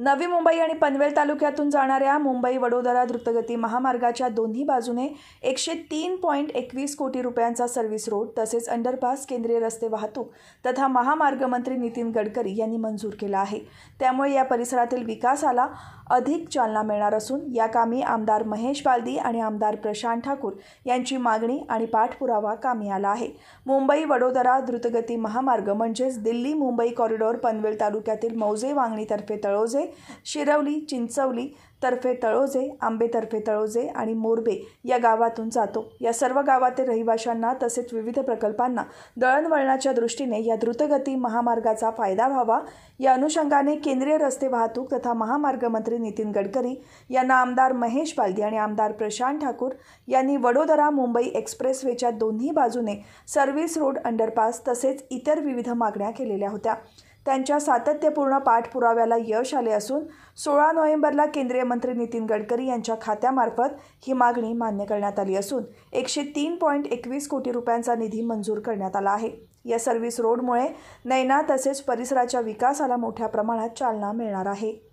नवी मुंबई आणि पनवेल तालुक्यातून जाणाऱ्या मुंबई वडोदरा द्रुतगती महामार्गाच्या दोन्ही बाजूने एकशे तीन पॉईंट एकवीस कोटी रुपयांचा सर्व्हिस रोड तसेच अंडरपास केंद्रीय रस्ते वाहतूक तथा महामार्ग मंत्री नितीन गडकरी यांनी मंजूर केला आहे त्यामुळे या परिसरातील विकासाला अधिक चालना मिळणार असून या कामी आमदार महेश बालदी आणि आमदार प्रशांत ठाकूर यांची मागणी आणि पाठपुरावा कामी आला आहे मुंबई वडोदरा द्रुतगती महामार्ग म्हणजेच दिल्ली मुंबई कॉरिडॉर पनवेल तालुक्यातील मौजे वांगणीतर्फे तळोजे शिरवली चिंचवली तर्फे तळोजे आंबेतर्फे तळोजे आणि मोरबे या गावातून जातो या सर्व गावातील रहिवाशांना तसेच विविध प्रकल्पांना दळणवळणाच्या दृष्टीने या द्रुतगती महामार्गाचा फायदा व्हावा या अनुषंगाने केंद्रीय रस्ते वाहतूक तथा महामार्ग मंत्री नितीन गडकरी यांना आमदार महेश बालदी आणि आमदार प्रशांत ठाकूर यांनी वडोदरा मुंबई एक्सप्रेसवेच्या दोन्ही बाजूने सर्व्हिस रोड अंडरपास तसेच इतर विविध मागण्या केलेल्या होत्या त्यांच्या सातत्यपूर्ण पाठपुराव्याला यश आले असून सोळा नोव्हेंबरला केंद्रीय मंत्री नितीन गडकरी यांच्या खात्यामार्फत ही मागणी मान्य करण्यात आली असून एकशे तीन पॉईंट एकवीस कोटी रुपयांचा निधी मंजूर करण्यात आला आहे या सर्व्हिस रोडमुळे नैना तसेच परिसराच्या विकासाला मोठ्या प्रमाणात चालना मिळणार आहे